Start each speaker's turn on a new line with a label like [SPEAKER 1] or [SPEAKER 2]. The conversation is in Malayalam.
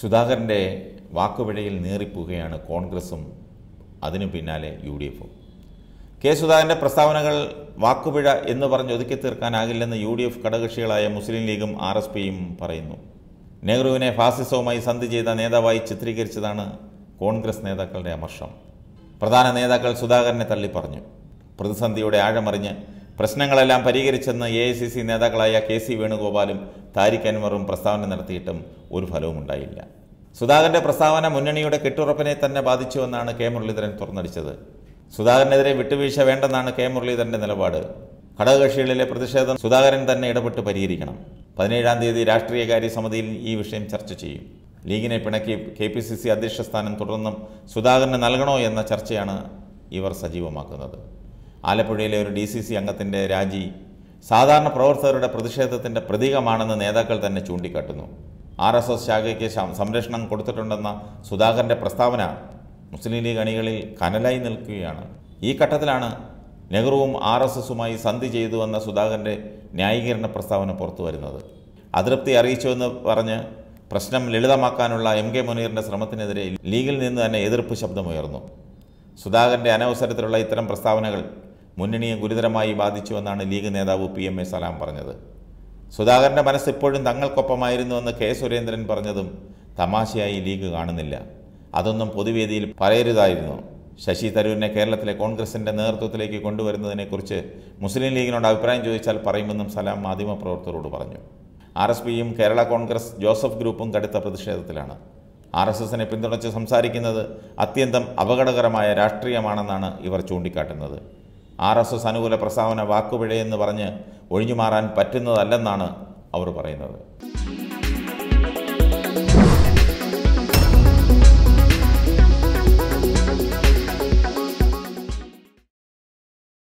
[SPEAKER 1] സുധാകരൻ്റെ വാക്കുപിഴയിൽ നീറിപ്പോവുകയാണ് കോൺഗ്രസും അതിനു പിന്നാലെ യു ഡി എഫും കെ സുധാകരൻ്റെ പ്രസ്താവനകൾ വാക്കുപിഴ എന്ന് പറഞ്ഞ് ഒതുക്കി തീർക്കാനാകില്ലെന്ന് യു ഡി എഫ് ഘടകക്ഷികളായ മുസ്ലിം ലീഗും ആർ എസ് പിയും പറയുന്നു നെഹ്റുവിനെ ഫാസിസവുമായി സന്ധി ചെയ്ത നേതാവായി ചിത്രീകരിച്ചതാണ് കോൺഗ്രസ് നേതാക്കളുടെ അമർഷം പ്രധാന നേതാക്കൾ സുധാകരനെ തള്ളിപ്പറഞ്ഞു പ്രതിസന്ധിയുടെ ആഴമറിഞ്ഞ് പ്രശ്നങ്ങളെല്ലാം പരിഹരിച്ചെന്ന് എ ഐ സി സി നേതാക്കളായ കെ സി വേണുഗോപാലും താരിഖ് അൻവറും പ്രസ്താവന നടത്തിയിട്ടും ഒരു ഫലവും ഉണ്ടായില്ല സുധാകരന്റെ പ്രസ്താവന മുന്നണിയുടെ കെട്ടുറപ്പിനെ തന്നെ ബാധിച്ചുവെന്നാണ് കെ മുരളീധരൻ തുറന്നടിച്ചത് സുധാകരനെതിരെ വിട്ടുവീഴ്ച വേണ്ടെന്നാണ് കെ മുരളീധരന്റെ നിലപാട് ഘടകകക്ഷികളിലെ പ്രതിഷേധം സുധാകരൻ തന്നെ ഇടപെട്ട് പരിഹരിക്കണം പതിനേഴാം തീയതി രാഷ്ട്രീയകാര്യ സമിതിയിൽ ഈ വിഷയം ചർച്ച ചെയ്യും ലീഗിനെ പിണക്കി കെ പി സി സി അധ്യക്ഷ സ്ഥാനം തുടർന്നും സുധാകരന് നൽകണോ എന്ന ചർച്ചയാണ് ഇവർ സജീവമാക്കുന്നത് ആലപ്പുഴയിലെ ഒരു ഡി സി സി അംഗത്തിൻ്റെ രാജി സാധാരണ പ്രവർത്തകരുടെ പ്രതിഷേധത്തിൻ്റെ പ്രതീകമാണെന്ന് നേതാക്കൾ തന്നെ ചൂണ്ടിക്കാട്ടുന്നു ആർ എസ് എസ് ശാഖയ്ക്ക് സംരക്ഷണം കൊടുത്തിട്ടുണ്ടെന്ന സുധാകരൻ്റെ പ്രസ്താവന മുസ്ലിം ലീഗ് അണികളിൽ കനലായി നിൽക്കുകയാണ് ഈ ഘട്ടത്തിലാണ് നെഹ്റുവും ആർ എസ് എസുമായി സന്ധി ചെയ്തുവെന്ന സുധാകരൻ്റെ ന്യായീകരണ പ്രസ്താവന പുറത്തു വരുന്നത് അതൃപ്തി അറിയിച്ചുവെന്ന് പറഞ്ഞ് പ്രശ്നം ലളിതമാക്കാനുള്ള എം കെ മുനീറിൻ്റെ ശ്രമത്തിനെതിരെ ലീഗിൽ നിന്ന് തന്നെ എതിർപ്പ് ശബ്ദമുയർന്നു സുധാകരൻ്റെ അനവസരത്തിലുള്ള ഇത്തരം പ്രസ്താവനകൾ മുന്നണിയെ ഗുരുതരമായി ബാധിച്ചുവെന്നാണ് ലീഗ് നേതാവ് പി എം എ സലാം പറഞ്ഞത് സുധാകരൻ്റെ മനസ്സ് ഇപ്പോഴും തങ്ങൾക്കൊപ്പമായിരുന്നുവെന്ന് കെ സുരേന്ദ്രൻ പറഞ്ഞതും തമാശയായി ലീഗ് കാണുന്നില്ല അതൊന്നും പൊതുവേദിയിൽ പറയരുതായിരുന്നു ശശി തരൂരിനെ കേരളത്തിലെ കോൺഗ്രസിൻ്റെ നേതൃത്വത്തിലേക്ക് കൊണ്ടുവരുന്നതിനെക്കുറിച്ച് മുസ്ലിം ലീഗിനോട് അഭിപ്രായം ചോദിച്ചാൽ പറയുമെന്നും സലാം മാധ്യമപ്രവർത്തകരോട് പറഞ്ഞു ആർ എസ് പിയും കേരള കോൺഗ്രസ് ജോസഫ് ഗ്രൂപ്പും കടുത്ത പ്രതിഷേധത്തിലാണ് ആർ എസ് എസിനെ പിന്തുണച്ച് സംസാരിക്കുന്നത് അത്യന്തം അപകടകരമായ രാഷ്ട്രീയമാണെന്നാണ് ഇവർ ചൂണ്ടിക്കാട്ടുന്നത് ആർ എസ് എസ് അനുകൂല പ്രസ്താവന വാക്കുപിഴയെന്ന് പറഞ്ഞ് ഒഴിഞ്ഞുമാറാൻ പറ്റുന്നതല്ലെന്നാണ് അവർ പറയുന്നത്